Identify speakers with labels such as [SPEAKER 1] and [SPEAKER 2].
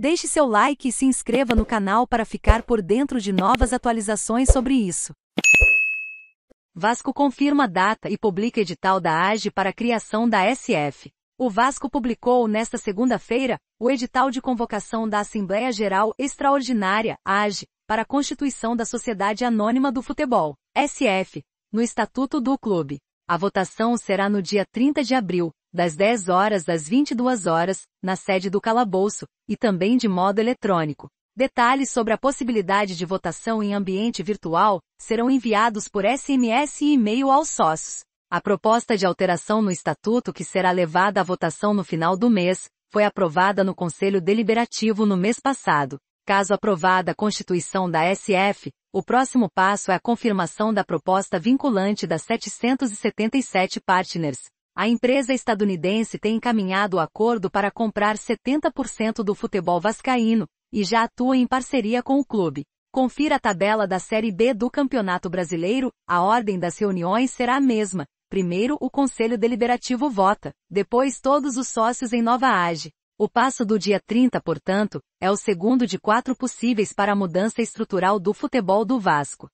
[SPEAKER 1] Deixe seu like e se inscreva no canal para ficar por dentro de novas atualizações sobre isso. Vasco confirma data e publica edital da AGE para a criação da SF. O Vasco publicou nesta segunda-feira o edital de convocação da Assembleia Geral Extraordinária, AGE, para a constituição da Sociedade Anônima do Futebol, SF, no Estatuto do Clube. A votação será no dia 30 de abril, das 10 horas às 22 horas, na sede do calabouço, e também de modo eletrônico. Detalhes sobre a possibilidade de votação em ambiente virtual serão enviados por SMS e e-mail aos sócios. A proposta de alteração no estatuto que será levada à votação no final do mês foi aprovada no Conselho Deliberativo no mês passado. Caso aprovada a constituição da SF, o próximo passo é a confirmação da proposta vinculante das 777 partners, a empresa estadunidense tem encaminhado o acordo para comprar 70% do futebol vascaíno e já atua em parceria com o clube. Confira a tabela da Série B do Campeonato Brasileiro, a ordem das reuniões será a mesma. Primeiro o Conselho Deliberativo vota, depois todos os sócios em Nova Age. O passo do dia 30, portanto, é o segundo de quatro possíveis para a mudança estrutural do futebol do Vasco.